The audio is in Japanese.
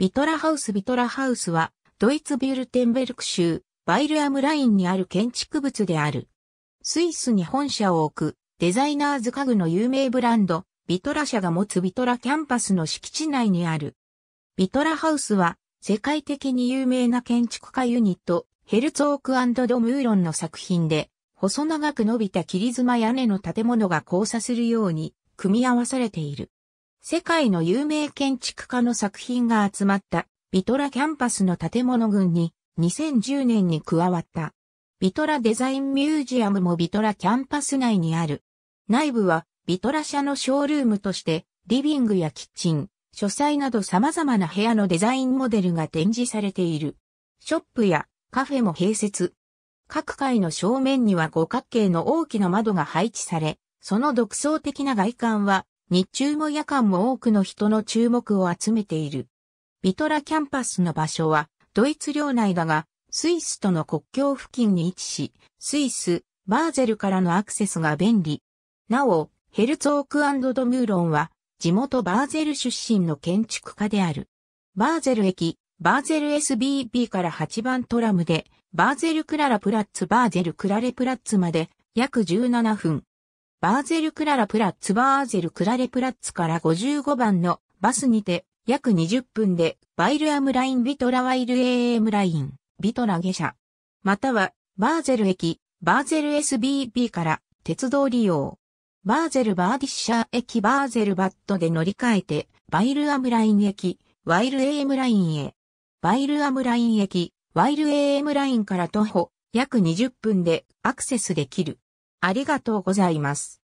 ビトラハウスビトラハウスは、ドイツビュルテンベルク州、バイルアムラインにある建築物である。スイスに本社を置く、デザイナーズ家具の有名ブランド、ビトラ社が持つビトラキャンパスの敷地内にある。ビトラハウスは、世界的に有名な建築家ユニット、ヘルツォークドムーロンの作品で、細長く伸びた切り妻屋根の建物が交差するように、組み合わされている。世界の有名建築家の作品が集まったビトラキャンパスの建物群に2010年に加わった。ビトラデザインミュージアムもビトラキャンパス内にある。内部はビトラ社のショールームとしてリビングやキッチン、書斎など様々な部屋のデザインモデルが展示されている。ショップやカフェも併設。各階の正面には五角形の大きな窓が配置され、その独創的な外観は日中も夜間も多くの人の注目を集めている。ビトラキャンパスの場所は、ドイツ領内だが、スイスとの国境付近に位置し、スイス、バーゼルからのアクセスが便利。なお、ヘルツォークドムーロンは、地元バーゼル出身の建築家である。バーゼル駅、バーゼル SBB から8番トラムで、バーゼルクララプラッツバーゼルクラレプラッツまで約17分。バーゼルクララプラッツバーゼルクラレプラッツから55番のバスにて約20分でバイルアムラインビトラワイル AM ラインビトラ下車またはバーゼル駅バーゼル SBB から鉄道利用バーゼルバーディッシャー駅バーゼルバットで乗り換えてバイルアムライン駅ワイル AM ラインへバイルアムライン駅ワイル AM ラインから徒歩約20分でアクセスできる。ありがとうございます。